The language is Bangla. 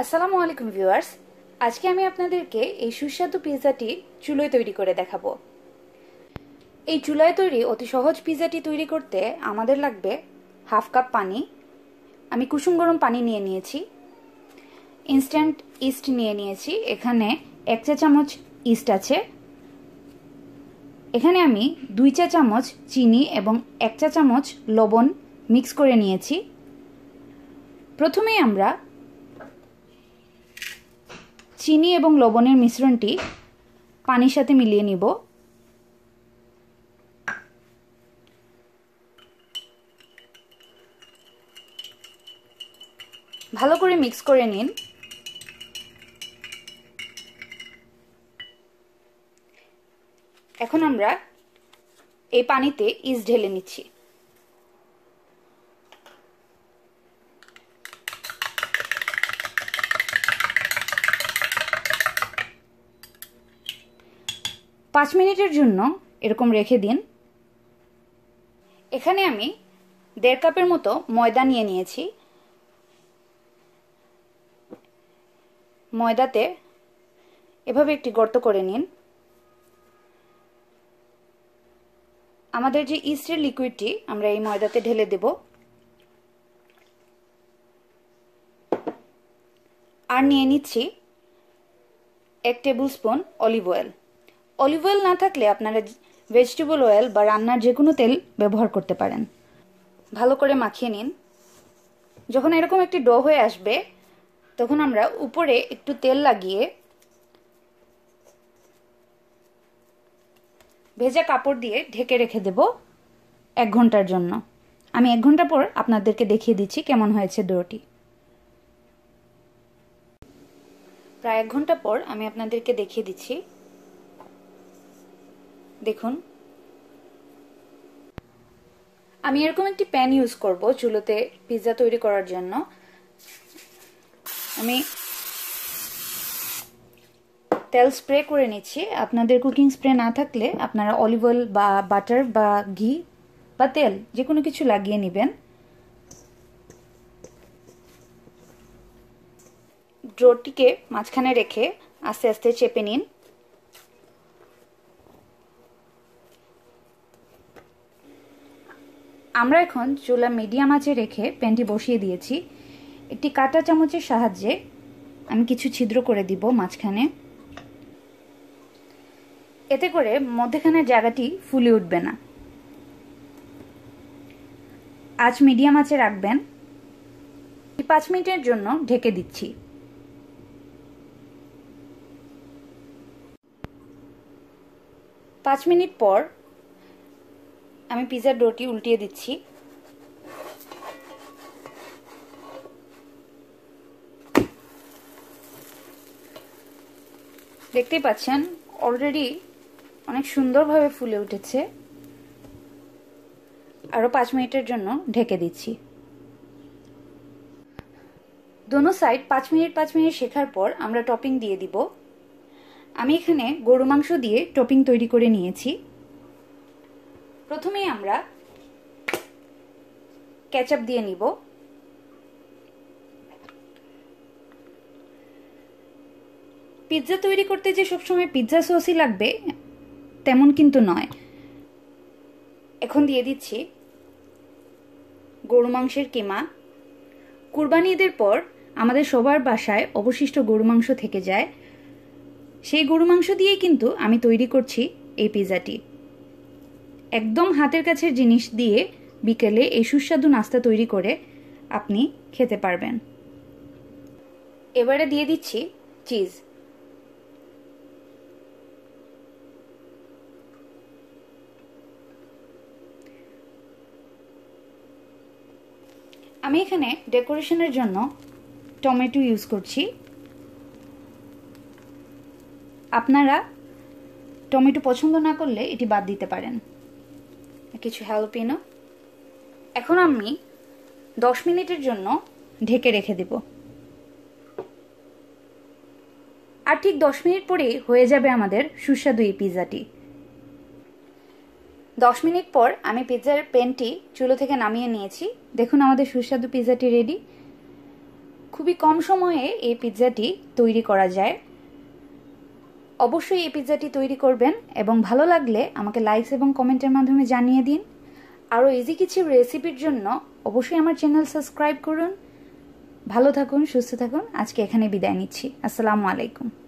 আসসালামু আলাইকুম ভিউয়ার্স আজকে আমি আপনাদেরকে এই সুস্বাদু পিৎজাটি চুলোয় তৈরি করে দেখাবো এই চুলায় তৈরি অতি সহজ পিৎজাটি তৈরি করতে আমাদের লাগবে হাফ কাপ পানি আমি কুসুম গরম পানি নিয়ে নিয়েছি ইনস্ট্যান্ট ইস্ট নিয়ে নিয়েছি এখানে এক চা চামচ ইস্ট আছে এখানে আমি দুই চা চামচ চিনি এবং এক চা চামচ লবণ মিক্স করে নিয়েছি প্রথমেই আমরা চিনি এবং লবণের মিশ্রণটি পানির সাথে মিলিয়ে নিব ভালো করে মিক্স করে নিন এখন আমরা এই পানিতে ইস ঢেলে নিচ্ছি পাঁচ মিনিটের জন্য এরকম রেখে দিন এখানে আমি দেড় কাপের মতো ময়দা নিয়ে নিয়েছি ময়দাতে এভাবে একটি গর্ত করে নিন আমাদের যে ইস্টের লিকুইডটি আমরা এই ময়দাতে ঢেলে দেব আর নিয়ে নিচ্ছি এক tablespoon olive oil olive oil না থাকলে আপনারা ভেজিটেবল অয়েল বা রান্নার যে কোনো তেল ব্যবহার করতে পারেন ভালো করে মাখিয়ে নিন যখন এরকম একটি ডো হয়ে আসবে তখন আমরা উপরে একটু তেল লাগিয়ে ভেজা কাপড় দিয়ে ঢেকে রেখে দেব এক ঘন্টার জন্য আমি এক ঘন্টা পর আপনাদেরকে দেখিয়ে দিচ্ছি কেমন হয়েছে ডোটি প্রায় এক ঘন্টা পর আমি আপনাদেরকে দেখিয়ে দিচ্ছি দেখুন আমি এরকম একটি প্যান ইউজ করব চুলোতে পিৎজা তৈরি করার জন্য আমি তেল স্প্রে করে নিচ্ছি আপনাদের কুকিং স্প্রে না থাকলে আপনারা অলিভ অয়েল বা বাটার বা ঘি বা তেল যে কোনো কিছু লাগিয়ে নেবেন ড্রোটিকে মাঝখানে রেখে আস্তে আস্তে চেপে নিন আমরা এখন চুলা মিডিয়াম আঁচে রেখে প্যানটি বসিয়ে দিয়েছি একটি কাটা চামচের সাহায্যে আমি কিছু ছিদ্র করে দিব মাঝখানে এতে করে মধ্যখানে জায়গাটি ফুলে উঠবে না আজ মিডিয়াম আঁচে রাখবেন পাঁচ মিনিটের জন্য ঢেকে দিচ্ছি পাঁচ মিনিট পর আমি পিজার ডোটি উল্টিয়ে দিচ্ছি দেখতেই পাচ্ছেন অলরেডি অনেক সুন্দরভাবে ফুলে উঠেছে আরও পাঁচ মিনিটের জন্য ঢেকে দিচ্ছি দোনো সাইড পাঁচ মিনিট পাঁচ মিনিট শেখার পর আমরা টপিং দিয়ে দিব আমি এখানে গরু মাংস দিয়ে টপিং তৈরি করে নিয়েছি প্রথমেই আমরা ক্যাচআপ দিয়ে নিব পিৎজা তৈরি করতে যে সবসময় পিৎজা সসই লাগবে তেমন কিন্তু নয় এখন দিয়ে দিচ্ছি গরু মাংসের কিমা কুরবানি ঈদের পর আমাদের সবার বাসায় অবশিষ্ট গরু মাংস থেকে যায় সেই গরু মাংস দিয়েই কিন্তু আমি তৈরি করছি এই পিৎজাটি একদম হাতের কাছের জিনিস দিয়ে বিকেলে এই সুস্বাদু নাস্তা তৈরি করে আপনি খেতে পারবেন এবারে দিয়ে দিচ্ছি চিজ আমি এখানে ডেকোরেশনের জন্য টমেটো ইউজ করছি আপনারা টমেটো পছন্দ না করলে এটি বাদ দিতে পারেন কিছু হ্যালোপিনো এখন আমি দশ মিনিটের জন্য ঢেকে রেখে দেব আর ঠিক দশ মিনিট পরেই হয়ে যাবে আমাদের সুস্বাদু এই পিৎজাটি দশ মিনিট পর আমি পিৎজার পেনটি চুলো থেকে নামিয়ে নিয়েছি দেখুন আমাদের সুস্বাদু পিৎজাটি রেডি খুবই কম সময়ে এই পিৎজাটি তৈরি করা যায় অবশ্যই এই পিৎজাটি তৈরি করবেন এবং ভালো লাগলে আমাকে লাইকস এবং কমেন্টের মাধ্যমে জানিয়ে দিন আরও ইজি কিছু রেসিপির জন্য অবশ্যই আমার চ্যানেল সাবস্ক্রাইব করুন ভালো থাকুন সুস্থ থাকুন আজকে এখানে বিদায় নিচ্ছি আসসালামু আলাইকুম